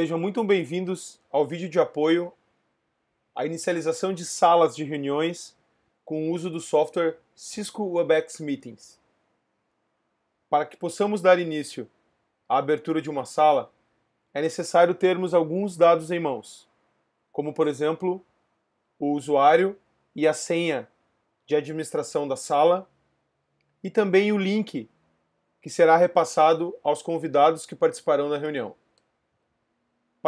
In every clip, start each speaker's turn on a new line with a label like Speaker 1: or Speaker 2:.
Speaker 1: Sejam muito bem-vindos ao vídeo de apoio à inicialização de salas de reuniões com o uso do software Cisco Webex Meetings. Para que possamos dar início à abertura de uma sala, é necessário termos alguns dados em mãos, como por exemplo, o usuário e a senha de administração da sala e também o link que será repassado aos convidados que participarão da reunião.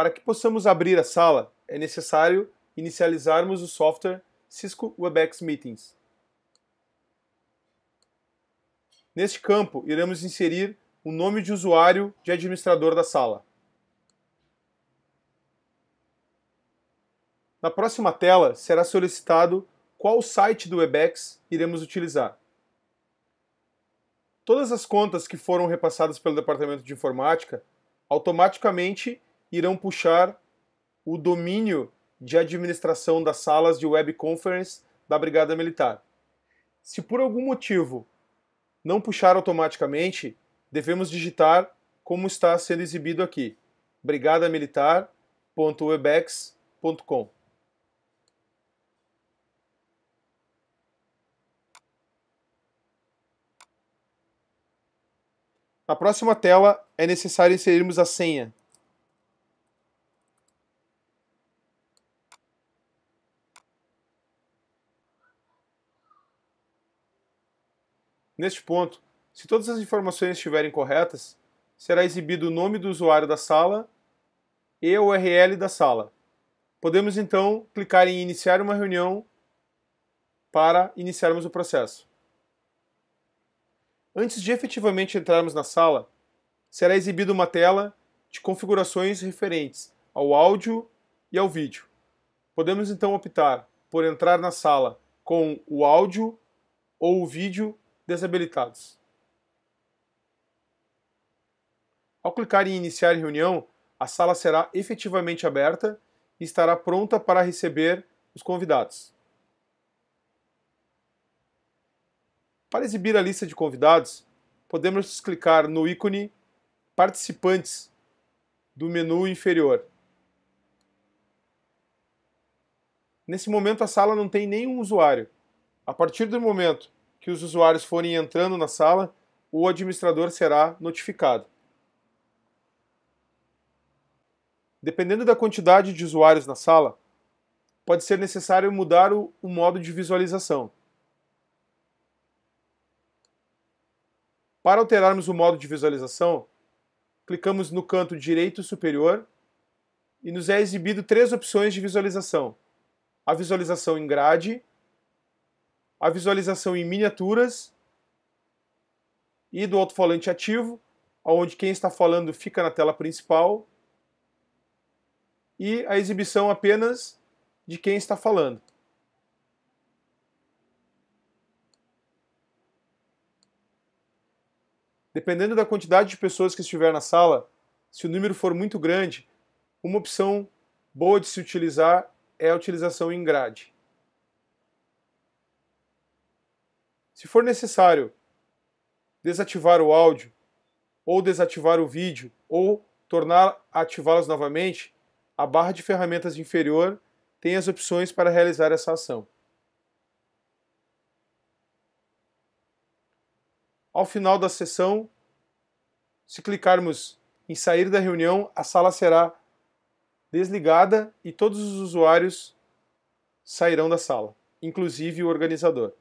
Speaker 1: Para que possamos abrir a sala, é necessário inicializarmos o software Cisco WebEx Meetings. Neste campo, iremos inserir o nome de usuário de administrador da sala. Na próxima tela, será solicitado qual site do WebEx iremos utilizar. Todas as contas que foram repassadas pelo Departamento de Informática automaticamente irão puxar o domínio de administração das salas de web conference da Brigada Militar. Se por algum motivo não puxar automaticamente, devemos digitar como está sendo exibido aqui: brigadamilitar.webex.com. Na próxima tela é necessário inserirmos a senha Neste ponto, se todas as informações estiverem corretas, será exibido o nome do usuário da sala e a URL da sala. Podemos então clicar em Iniciar uma reunião para iniciarmos o processo. Antes de efetivamente entrarmos na sala, será exibida uma tela de configurações referentes ao áudio e ao vídeo. Podemos então optar por entrar na sala com o áudio ou o vídeo desabilitados. Ao clicar em Iniciar reunião, a sala será efetivamente aberta e estará pronta para receber os convidados. Para exibir a lista de convidados, podemos clicar no ícone Participantes do menu inferior. Nesse momento, a sala não tem nenhum usuário. A partir do momento que os usuários forem entrando na sala, o administrador será notificado. Dependendo da quantidade de usuários na sala, pode ser necessário mudar o, o modo de visualização. Para alterarmos o modo de visualização, clicamos no canto direito superior e nos é exibido três opções de visualização: a visualização em grade, a visualização em miniaturas e do alto-falante ativo, onde quem está falando fica na tela principal, e a exibição apenas de quem está falando. Dependendo da quantidade de pessoas que estiver na sala, se o número for muito grande, uma opção boa de se utilizar é a utilização em grade. Se for necessário desativar o áudio, ou desativar o vídeo, ou tornar ativá-los novamente, a barra de ferramentas inferior tem as opções para realizar essa ação. Ao final da sessão, se clicarmos em sair da reunião, a sala será desligada e todos os usuários sairão da sala, inclusive o organizador.